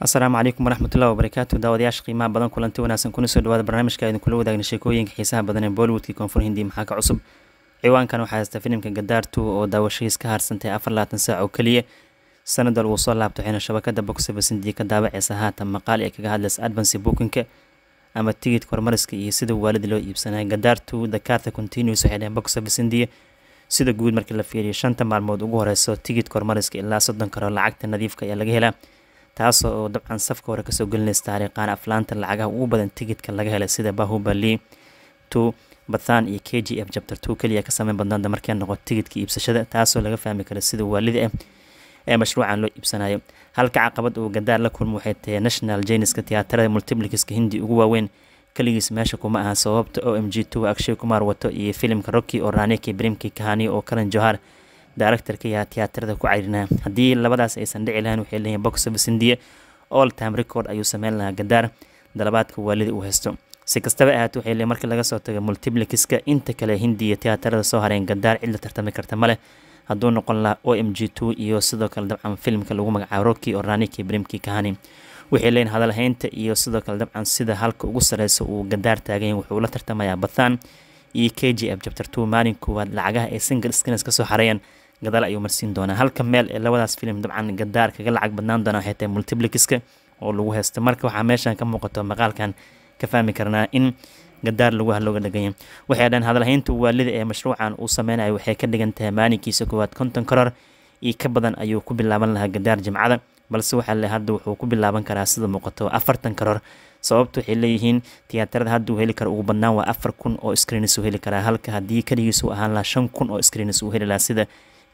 asalaamu calaykum waraxmatullahi wabarakaatu daawadayaasha qiimaha badan kulanti wanaagsan kuna soo dhawaada barnaamijka idin kula wadaagna sheekooyinka xiisaha badan ee bollywoodkii koonfur hindi maxaa ka cusub ciwaankan waxaa haysta filimka gadaar oo daawashadiis ka harsantay afar labaatan saac oo keliya sanadol wuu soo laabtay waxayna shabakada bogsabasindii ka daawaceysa haatan maqaal ee kaga hadlaysa advancy bookinka ama tigidhka hormariska iyo sida waalid loo iibsanaya gadaar dakarta continues waxay dhaheen bogsabasindii sida guud markii la fiiriyo shanta maalmood ugu horeyso tigidhka hormariska ilaa soddon karo lacagta nadiifka ah ayaa laga helaa taasoo oo dabcan safka hore kasoo gelinaysa taariiqaan aflaanta lacagaha ugu badan tigidka laga helay sida bahubali to bathan iyo k g f jabter two keliya ka sameyn badnaanta markay noqoto tigidka iibsashada taasoo laga fahmi karo sida waalida ah ee mashruucan loo iibsanayo halka caqabad uu gadaar la kulmo waxay tahay national jeniska tiyaatarada multiplikiska hindi ugu waaweyn keligiis meesha kuma aha sababta o m g two akshay kumaar wato iyo filimka rocky oo raaniki brimki kahani oo karan johar directorkaiyo tiyaatarada ku ceyrinaa haddii labadaas aysan dhici lahan waxay leeyihin box office india all time record ayuu sameyn lahaa gadaar dalabaadka waalida uu haysto si kastaba ahaatee waxay leeyihin markii laga soo tago multiplixiska inta kale hindi tiyaatarada soo hareen gadaar cid la tartami karta maleh hadduu noqon lahaa o m g two iyo sidoo kale dabcan filmka lagu magacaabo rocky oranik iyo brimki kahani waxay leeyihin hadalhaynta iyo sidoo kale dabcan sida halka ugu sareysa uu gadaar taagan yahay wuxuu la tartamayaa bathaan iyo k g f jabtar two maalin koowaad lacagaha ay single skins kasoo xareeyaan gadaal ayuu marsiin doonaa halka meel ee labadaas filim dabcan gadaar kaga lacag badnaan doona waxay tahay multiplixiska oo lagu haysta marka waxaa meeshan ka muuqato maqaalkan ka fahmi karnaa in gadaar lagu halooga dhaganya waxay dhaheen hadalhaynta waalida ee mashruucan uu sameynaya waxay ka dhigan tahay maalinkiisa koowaad konton koror iyo ka badan ayuu ku bilaaban lahaa gadaar jimcada balse waxaa le hadda wuxuu ku bilaaban karaa sida muuqato afartan koror sababta waxay leeyihiin tiyaatarada hadda uu heli karo ugu badnaan waa afar kun oo screenis uu heli karaa halka haddii keligiis uu ahaan lahaa shan kun oo screenis uu heli lahaa sida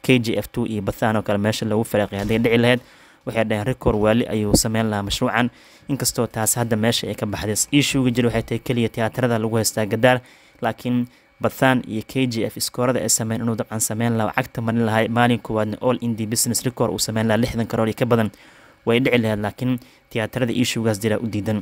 k j f two iyo bathan oo kale meesha lagu faraaqiy hadday dhici lahayd waxay dhaheen record waali ayuu sameyn lahaa mashruucan inkastoo taas hadda meesha ay ka baxday iishuuga jir waxay tahay keliya tiyaatarada lagu haystaa gadaar laakiin bathan iyo k j f iskoorada ay sameyn inuu dabcan sameyn laha cagta marin lahay maalin koowaadna all indi business record uu sameyn lahaa lixdan karoor iyo ka badan way dhici lahayd laakiin tiyaatarada iishuugaas jiraa u diidan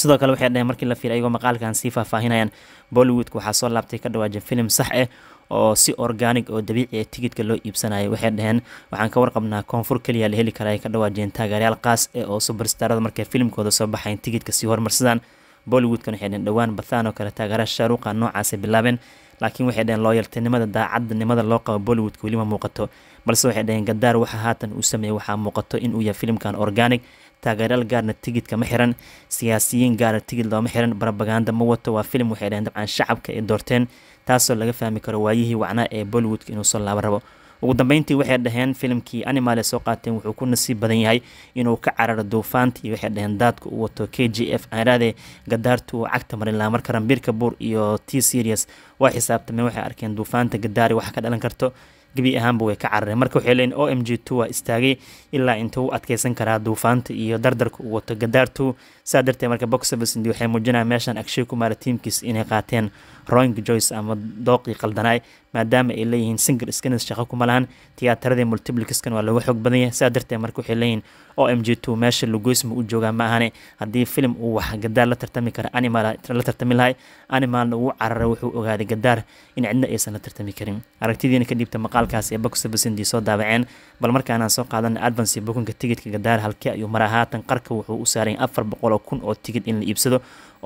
sidoo kale waxay dhaheen markii la fiiray ayagoo maqaalkan sii faahfaahinayaan bollywoodka waxaa soo laabtay ka dhawaajan filim sax ah oo si organig oo dabiici ee ah tigidka loo iibsanayo waxay dhaheen waxaan ka warqabnaa koonfur keliya la heli karaa ay ka dhawaajiyeen taageeryaal qaas ee oo subarstaarada markay filimkooda soo baxayn tigidka sii hormarsadaan bollywoodkan waxay dheen dhowaan bathaan oo kale taageeraha shaaruuqa ah, noocaasay bilaabeen laakiin waxay dhaheen looyaltinimada daacadnimada loo qabo bollywoodka weli ma muuqato balse waxay dhaheen gadaar waxa haatan uu sameeyey waxaa muuqato inuu yahay filimkan organig taageerayaal gaarna tigidka ma xiran siyaasiyiin gaarna tigid looma xiran barabaganda ma wato waa filim waxay dhaheen dabcan shacabka ay doorteen taasoo laga fahmi karo waayihii wacnaa ee bollywood inuu soo laaba rabo ugu dambeyntii waxay dhaheen filimkii animale soo qaateen wuxuu ku nasiib badan yahay inuu ka cararo duufaantii waxay dhaheen daadka uu wato k g f aaraade gadaartu cagta marin laha marka rambiirka buur iyo t serias waa xisaabtameen waxay arkeen duufaanta gadaari wax ka dhalan karto gebi ahaanba way ka cararay marka waxay leeyiin o m g two waa istaagay ilaa intuu u adkeysan karaa duufaanta iyo dardarka uu wato gadaartu saa darteed marka box serviced waxay muujinayaan meeshan agshay kumaara tiimkiis inay qaateen roing joyce ama dooqii qaldanaay maadaama ay leeyihiin single skines shaqo kuma lahan tiyaataradii multiplicaskan waa looga xoog badan yahay saa darteed marka waxay leeyihiin oo m j two meesha lagoysma u joogaa ma ahane haddii filim uu wax gadaar la tartami kara animal la tartami lahay animalna ugu cararay wuxuu ogaaday gadaar in cidna aysan la tartami karin aragtidiina ka dhiibta maqaalkaas ee bakusa basindii soo daabaceen bal markaanaan soo qaadana advance bukunka tigidka gadaar halkii ayuu maraa haatan qarka wuxuu u saaray afar boqol oo kun oo tigid in la iibsado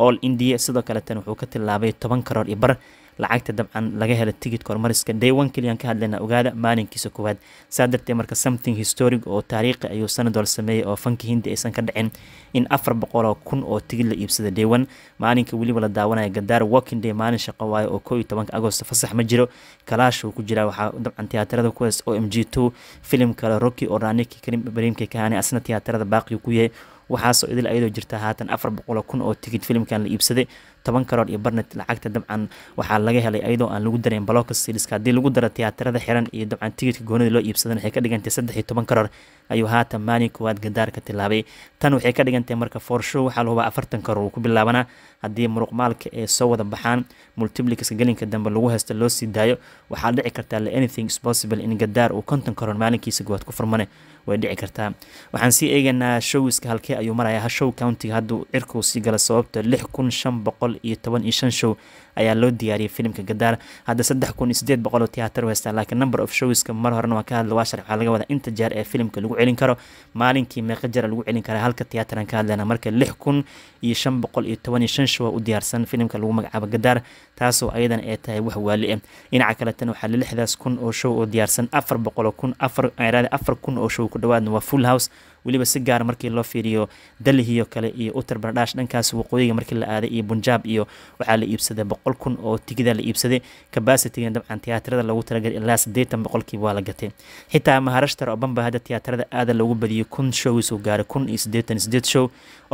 all india sidoo kale tan wuxuu ka tilaabay toban karoor iyo bar lacagta dabcan laga hela tigidhka hormariska day one keliyan ka hadlayna ogaada maalinkiisa koowaad saa dartee marka something historic oo taariikhi ayuu sanad sameeyey oo fanka hindi aysan ka dhicin in afar boqoloo kun oo tigidh la iibsada day one maalinka weliba la daawanaya gadaar working day maalin shaqo waayo oo koo iyo tobanka agosto fasax ma jiro kalaashuu ku jira waxaa dabcan tiyaatarada kuwaas o m g two filim kale rocky oo raaniki karim ibraahimka kahane asna tiyaatarada baaqii ku yahay waxaasoo idil ayadoo jirta haatan afar boqoloo kun oo tigidh filimkan la iibsaday toban karoor iyo barnet lacagta dabcan waxaa laga helay ayadoo aan lagu darayn balooka siriska haddii lagu daro tiyaatarada xiran iyo dabcan tigidka goonida loo iibsadan waxay ka dhigantay saddex iyo toban karoor ayuu haatan maalin koowaad gadaar ka tilaabay tan waxay ka dhigantay marka foorshow waxaa la afartan karoor uu ku bilaabanaa haddii muruqmaalka ay soo wada baxaan multibliska gelinka dambe lagu haysto loo sii daayo waxaa dhici kartaa la anything is possible in gadaar uu konton karoor maalinkiisa goowaad ku furmane way dhici kartaa waxaan sii eegaynaa showiska halkee ayuu marayaa ha countiga hadduu cirkuu sii gala sababta lix kun shan boqol boqol iyo show ayaa loo diyaariyay filimka gadaar hadda saddex kun sideed boqol tiyaatar westa laakiin number of showska mar horena waa ka hadla waa sharc waxaa laga wadaa inta jeer ee filimka lagu celin karo maalinkii meeqa jeer lagu celin karaa halka tiyaataran ka hadlana marka lix kun iyo shan boqol iyo toban iyo shan show u diyaarsan filimka lagu magacaabo gadaar taasoo ayadana ay tahay wax waali ah dhinaca kaletana waxaa lixdaas kun oo show oo diyaarsan afar boqol kun afar afar kun oo show ku dhawaadna waa full house weliba si gaara markii loo fiiriyo dalhiyo kale iyo utar baradhaash dhankaas waqooyiga markii la aaday iyo bunjaab iyo waxaa la iibsaday boqol kun oo tigida la iibsaday kabasitiga dabcan tiyaatarada lagu talagalay ilaa sideetan boqolkiiba waa la gatay xitaa maharashtar oo hadda tiyaatarada aada loogu badiyay kun shows uu gaaray kun iyo sideetan sideed show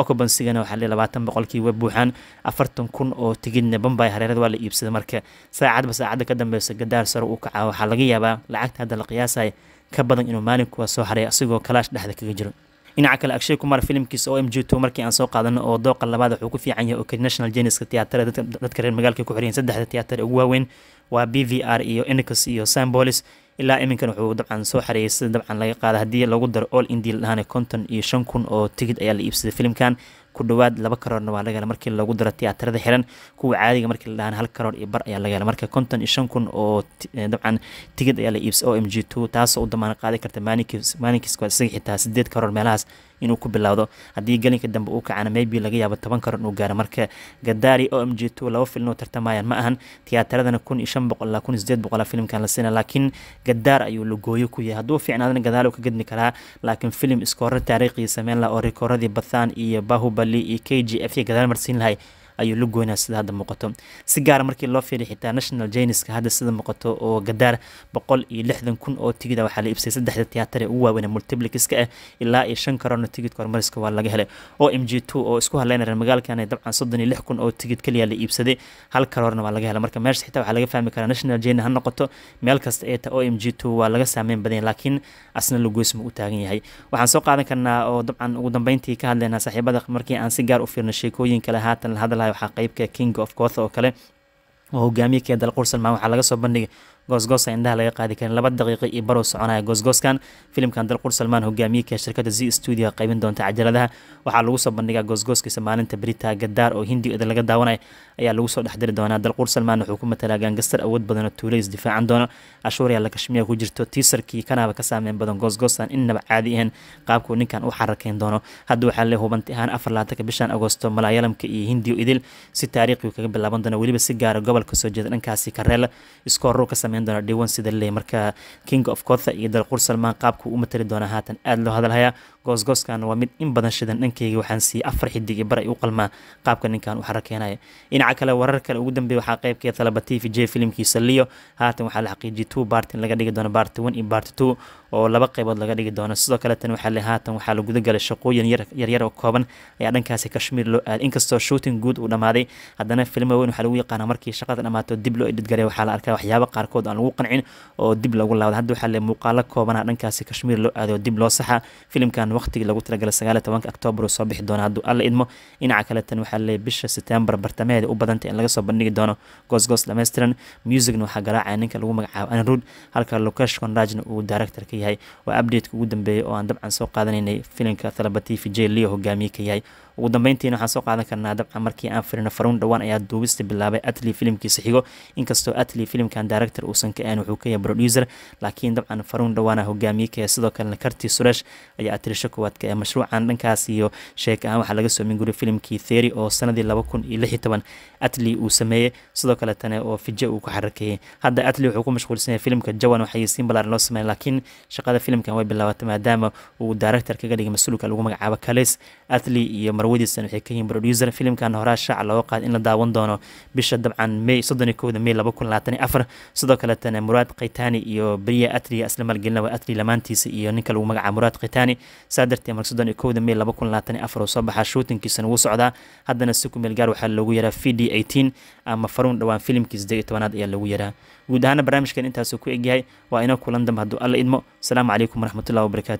ocubansigana waxaa la labaatan boqolkii waa buuxaan afartan kun oo tigidna bambay hareerada waa la iibsaday marka saacadba saacadda ka dambeysa gadaar sare uu kacaa waxaa laga yaabaa lacagta hadda la qiyaasaya ka badan inuu maalin kuwa soo haray asigoo kalaash dhexda kaga jiro dhinaca kale akshay kumar filimkiisa oo m g two markii aan soo qaadano oo dooqa labaad wuxuu ku fiican yahay oo national jeniska tiyaatare dadka reer magaalka ku xiriyeen saddexda tiyaatare ugu waaweyn waa b v r iyo enicus iyo sambolis ilaa iminkan wuxuu dabcan soo xareeyay sida dabcan laga qaada haddii lagu daro all india la dhahane konton iyo shan kun oo tigid ayaa la iibsaday filimkan ku dhawaad laba karoorna waa lagala markii lagu daro tiyaatarada xiran kuwa caadiga markii la dhahaan hal karoor iyo bar ayaa lagala marka konton iyo shan kun oo eh, dabcan tigid ayaa la iibsa o m g two taasoo u damaana qaadi karta maalinkiiska isaga xitaa sideed karoor meelahaas inuu ku bilowdo haddii gelinka dambe uu kacana maybe laga yaabo toban karoor inuu gaaro marka gadaari o m g two laba filmno tartamayaan ma ahan tiyaataradana kun iyo shan boqol ilaa kun iyo sideed boqol filimkan la siina laakiin gadaar ayuu lagooyo ku yahay hadduu fiicnaadana gadaal uu ka gedni karaa laakiin filim iskooro taariikhiya sameyn oo rikooradii bathaan iyo bahu Super iyo KGF iyo gadaal marsiin lahay ayuu la goynaa sida hadda muuqato si gaara ah markii loo fiiriya xitaa national jeniska hadda sida muuqato oo gadaar boqol iyo lixdan kun oo tigida ah, waxaa la iibsay saddexda tiyaatar ugu waaweyn multiblixiska ah ilaa iyo shan karoon oo tigidka waa laga helay oo m g two oo isku haleynaya magaalkana dabcan soddon iyo lix kun oo tigid kaliya la iibsaday hal karoorna waa laga helay marka meesha xitaa waxaa laga fahmi karaa national jeni ha noqoto meel kasta ee ta o m g two waa laga saameyn badan laakiin asna lagoys u taagan yahay waxaan soo qaadan karnaa oo dabcan ugu dambeyntii ka hadlaynaa saaxiibada markii aan si gaar ah u fiirno sheekooyin kale haatan la hadlayo waxaa qeybka king of koth oo kale oo hogaamiye kee dalqur salmaan waxaa laga soo bandhigay goosgoosa indhaha laga qaadi karin laba daqiiqo iyo barow soconaya goosgooskan filimkan dalqur salmaan hogaamiyeka shirkada z stuudiga qaybin doonta cajaladaha waxaa lagu soo bandhigaa goosgooskiisa maalinta berita gadaar oo hindiga idin laga daawanaya ayaa lagu soo dhexdiri doonaa dalqur salmaan wuxuu ku matalaa gaangastar awood badan oo tuulo isdifaacin doona cashuuriya lakashmiya ku jirto tiisarkii kanaaba ka saameyn badan goosgoostan innaba caadi ahayn qaabkuu ninkan u xarakayn doono hadda waxaa le hubanti ahaan afar laatanka bishan agoosto malaayalamka iyo hindiyo idil si taariikhiu kaga bilaaban doona weliba si gaara gobolka soo jeeda dhankaasi kareela iskooruu ka sameyn samayn dhiwan sida ley marka king of kotha iyo dalqur salmaan qaabkuu u matali doona haatan aada loo hadalhayaa goosgooskan waa mid in badan shidan dhankeyga waxaan siiyey afar xidig iyo bar ay u qalmaa qaabka ninkan u xarakeenaya dhinaca kale warar kale ugu dambeeya waxaa qaybkee ah talaba t v j filimkiisa liyo haatan waxaa la xaqiijiyay two bart in laga dhigi doona bart one iyo bart two oo laba qaybood laga dhigi doono sidoo kale tan waxaa haatan waxaa la guda galay shaqooyin yaryar oo kooban ayaa dhankaasi kashmiir loo aaday inkastoo shooting guud uu dhammaaday haddana film weyn waxaa lagu yaqaana markii shaqada dhammaato dib loo edhidgaray waxaa la arkaa waxyaabo qaarkood aan lagu qancin oo dib lagu laabda hadda waxaa le muuqaalo koobana ah, dhankaasi kashmiir loo aaday oo dib loo saxa filimkan waqtigii lagu talagalay sagaaliyo tobanka oktoobar uu soo bixi doono hadduu alla idmo dhinaca kale tan waxaa le bisha setembar bartamaheeda u badantay in laga soo bandhigi doono goosgoos dhammaystiran musicna waxaa garaacaya ninka lagu magacaabo anirud halka lokesh kondrajna uu daaractarka yahay waa updateku ugu dambeeyay oo aan dabcan soo qaadanaynay filimka thalaba t v j leo hogaamiye ka yahay ugu dambeyntiina waxaan soo qaadan karnaa dabcan markii aan firino faruun dhowaan ayaa duubista bilaabay atli filimkiisa xigo inkastoo atli filimkan director uusan ka aan wuxuu ka yahay producer laakiin dabcan faruun dhawaana ah hogaamiye ka sidoo kalena karti suresh ayaa atirisho koowaad ka ee mashruucan dhankaas iyo sheek ahaan waxaa laga soomin guriy filimkii theory oo sanadii laba kun iyo lix toban atli uu sameeyey sidoo kaletana oo fije uu ku xarakaeyay hadda atli wuxuu ku mashquulsanyahay filimka jawan waxay siin balaaran loo sameeya laakiin shaqada filimkan way bilaabatay maadaama uu director dhigay mas-uulka lagu magacaabo kaleys atli iyo marwadiisan waxay ka yihiin roducer filimkan horaa shaaca looga qaad in la daawan doono bisha dabcan may soddoni kowda may laba kun labaatan iyo afar sidoo kaleetana muraad khaytaani iyo beriya atri islamalgelina waa atri lamaantiisa iyo ninka lagu magacaabo muraad khaytaani saa darteed marka soddon iyo kowda may laba kun labaatan iyo afar oo soo baxaa shootinkiisana wuu socdaa haddana si ku meel gaar waxaa loogu yaraa v d eighteen ama faruun dhowaan filimkii siddeed iyo tobanaad ayaa loogu yaraa guud ahaan barnaamijkan intaasuu ku egyahay waa inoo kulan dambe hadduu alla idmo asalaamu calaykum waraxmatullahi wabarakaatu